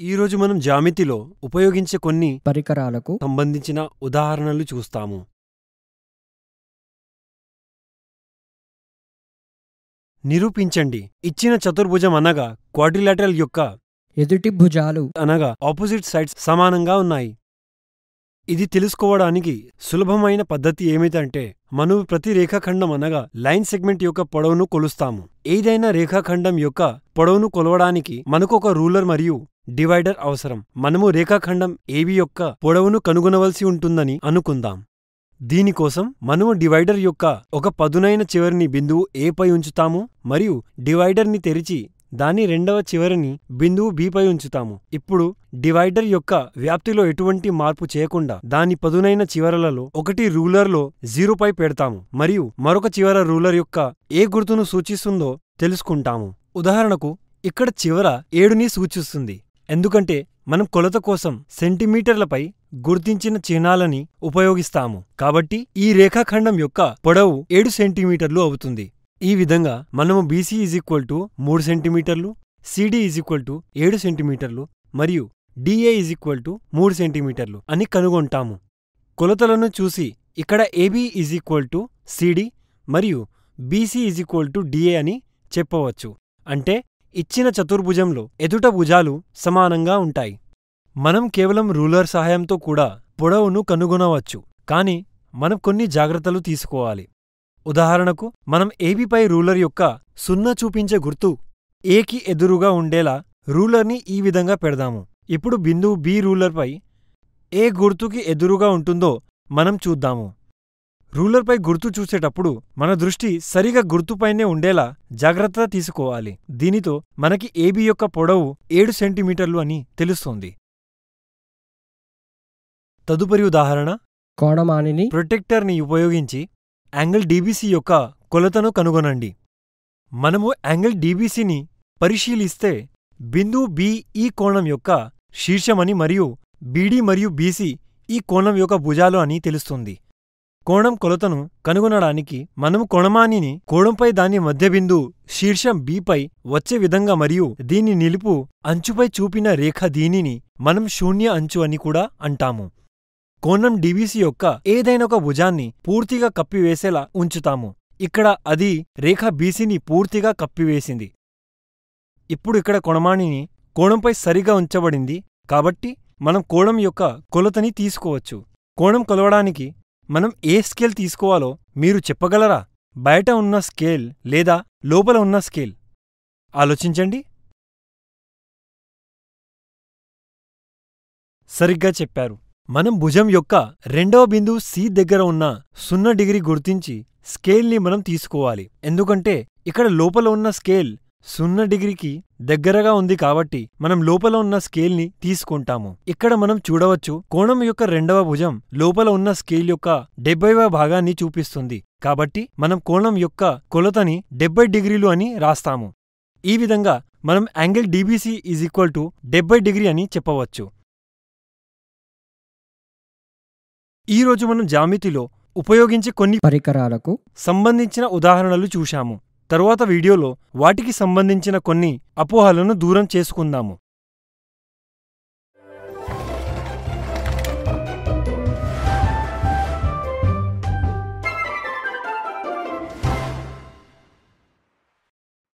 ఈ రోజు మనం జామితిలో ఉపయోగించే కొన్ని పరికరాలకు సంబంధించిన ఉదాహరణలు చూస్తాము నిరూపించండి ఇచ్చిన చతుర్భుజం అనగా క్వాడ్రిలాటరల్ యొక్క ఎదుటి భుజాలు అనగా ఆపోజిట్ సైడ్స్ సమానంగా ఉన్నాయి ఇది తెలుసుకోవడానికి సులభమైన పద్ధతి ఏమిటంటే మనం ప్రతి రేఖాఖండం అనగా లైన్ సెగ్మెంట్ యొక్క పొడవును కొలుస్తాము ఏదైనా రేఖాఖండం యొక్క పొడవును కొలవడానికి మనకు ఒక రూలర్ మరియు డివైడర్ అవసరం మనము రేఖాఖండం ఏవి యొక్క పొడవును కనుగొనవలసి ఉంటుందని అనుకుందాం దీనికోసం మనము డివైడర్ యొక్క ఒక పదునైన చివరిని బిందువు ఏపై ఉంచుతాము మరియు డివైడర్ని తెరిచి దాని రెండవ చివరిని బిందువు బీపై ఉంచుతాము ఇప్పుడు డివైడర్ యొక్క వ్యాప్తిలో ఎటువంటి మార్పు చేయకుండా దాని పదునైన చివరలలో ఒకటి రూలర్లో జీరోపై పెడతాము మరియు మరొక చివర రూలర్ యొక్క ఏ గుర్తును సూచిస్తుందో తెలుసుకుంటాము ఉదాహరణకు ఇక్కడ చివర ఏడుని సూచిస్తుంది ఎందుకంటే మనం కొలత కోసం సెంటీమీటర్లపై గుర్తించిన చిహ్నాలని ఉపయోగిస్తాము కాబట్టి ఈ రేఖాఖండం యొక్క పొడవు ఏడు సెంటీమీటర్లు అవుతుంది ఈ విధంగా మనము బీసీ ఈజ్ ఈక్వల్ టు మూడు సెంటీమీటర్లు సిడి ఈజ్ ఈక్వల్ టు ఏడు సెంటీమీటర్లు మరియు డిఏ ఈజ్ ఈక్వల్ టు మూడు సెంటీమీటర్లు అని కనుగొంటాము కొలతలను చూసి ఇక్కడ AB is equal to CD మరియు BC is equal to DA అని చెప్పవచ్చు అంటే ఇచ్చిన చతుర్భుజంలో ఎదుట భుజాలు సమానంగా ఉంటాయి మనం కేవలం రూలర్ సహాయంతో కూడా పొడవును కనుగొనవచ్చు కాని మనం కొన్ని జాగ్రత్తలు తీసుకోవాలి ఉదాహరణకు మనం ఏబీపై రూలర్ యొక్క సున్నా చూపించే గుర్తు ఏకి ఎదురుగా ఉండేలా రూలర్ని ఈ విధంగా పెడదాము ఇప్పుడు బిందువు బి రూలర్పై ఏ గుర్తుకి ఎదురుగా ఉంటుందో మనం చూద్దాము రూలర్పై గుర్తు చూసేటప్పుడు మన దృష్టి సరిగా గుర్తుపైనే ఉండేలా జాగ్రత్త తీసుకోవాలి దీనితో మనకి ఏబీ యొక్క పొడవు ఏడు సెంటీమీటర్లు అని తెలుస్తోంది తదుపరి ఉదాహరణ కోడమాని ప్రొటెక్టర్ని ఉపయోగించి యాంగిల్ డీబీసీ యొక్క కొలతను కనుగొనండి మనము యాంగిల్ డీబీసీని పరిశీలిస్తే బిందు బి ఈ కోణం యొక్క శీర్షమని మరియు బీడీ మరియు బీసీ ఈ కోణం యొక్క భుజాలు అని తెలుస్తుంది కోణం కొలతను కనుగొనడానికి మనము కోణమానిని కోణంపై దాని మధ్యబిందు శీర్షం బీపై వచ్చే విధంగా మరియు దీని నిలుపు అంచుపై చూపిన రేఖ దీనిని మనం శూన్య అంచు అని కూడా అంటాము కోణం డివిసి యొక్క ఏదైనా ఒక భుజాన్ని పూర్తిగా కప్పివేసేలా ఉంచుతాము ఇక్కడ అది రేఖ బీసీని పూర్తిగా కప్పివేసింది ఇప్పుడు ఇక్కడ కొణమాణిని కోణంపై సరిగా ఉంచబడింది కాబట్టి మనం కోణం యొక్క కొలతని తీసుకోవచ్చు కోణం కొలవడానికి మనం ఏ స్కేల్ తీసుకోవాలో మీరు చెప్పగలరా బయట ఉన్న స్కేల్ లేదా లోపల ఉన్న స్కేల్ ఆలోచించండి సరిగ్గా చెప్పారు మనం భుజం యొక్క రెండవ బిందువు సి దగ్గర ఉన్న సున్నా డిగ్రీ గుర్తించి స్కేల్ని మనం తీసుకోవాలి ఎందుకంటే ఇక్కడ లోపల ఉన్న స్కేల్ సున్నా డిగ్రీకి దగ్గరగా ఉంది కాబట్టి మనం లోపల ఉన్న స్కేల్ ని తీసుకుంటాము ఇక్కడ మనం చూడవచ్చు కోణం యొక్క రెండవ భుజం లోపల ఉన్న స్కేల్ యొక్క డెబ్బైవ భాగాన్ని చూపిస్తుంది కాబట్టి మనం కోణం యొక్క కొలతని డెబ్బై డిగ్రీలు అని రాస్తాము ఈ విధంగా మనం angle DBC is equal to డెబ్బై డిగ్రీ అని చెప్పవచ్చు ఈరోజు మనం జామితిలో ఉపయోగించే కొన్ని పరికరాలకు సంబంధించిన ఉదాహరణలు చూశాము తరువాత వీడియోలో వాటికి సంబంధించిన కొన్ని అపోహలను దూరం చేసుకుందాము